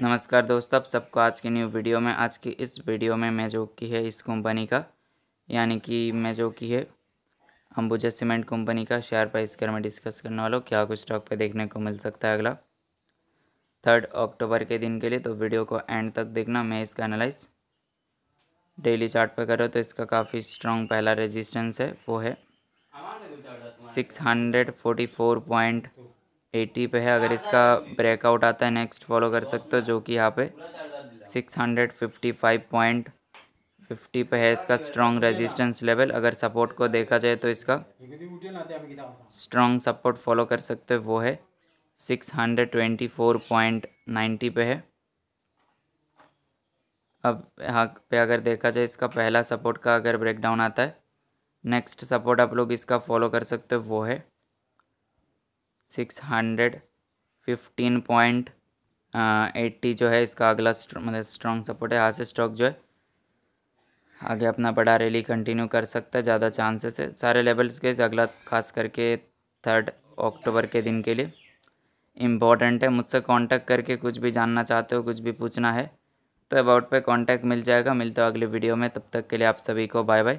नमस्कार दोस्तों आप सबको आज की न्यू वीडियो में आज की इस वीडियो में मैं जो की है इस कंपनी का यानी कि मैं जो की है अंबुजा सीमेंट कंपनी का शेयर प्राइस कर मैं डिस्कस करने वाला हूँ क्या कुछ स्टॉक पे देखने को मिल सकता है अगला थर्ड अक्टूबर के दिन के लिए तो वीडियो को एंड तक देखना मैं इसका एनालाइज डेली चार्ट पे करो तो इसका काफ़ी स्ट्रॉन्ग पहला रेजिस्टेंस है वो है six hundred forty four point eighty पे है अगर इसका ब्रेकआउट आता है नेक्स्ट फॉलो कर सकते हो जो कि यहाँ पे six hundred fifty five point fifty पे है इसका स्ट्रॉन्ग रेजिस्टेंस लेवल अगर सपोर्ट को देखा जाए तो इसका स्ट्रॉन्ग सपोर्ट फॉलो कर सकते हो वो है six hundred twenty four point ninety पे है अब यहाँ पे अगर देखा जाए इसका पहला सपोर्ट का अगर ब्रेकडाउन आता है नेक्स्ट सपोर्ट आप लोग इसका फॉलो कर सकते हो वो है six hundred fifteen point eighty जो है इसका अगला मतलब स्ट्रॉन्ग सपोर्ट है यहाँ से स्टॉक जो है आगे अपना बड़ा रैली कंटिन्यू कर सकता है ज़्यादा चांसेस है सारे लेवल्स के अगला खास करके थर्ड अक्टूबर के दिन के लिए इम्पॉर्टेंट है मुझसे कांटेक्ट करके कुछ भी जानना चाहते हो कुछ भी पूछना है तो अबाउट पे कांटेक्ट मिल जाएगा मिलता है अगले वीडियो में तब तक के लिए आप सभी को बाय बाय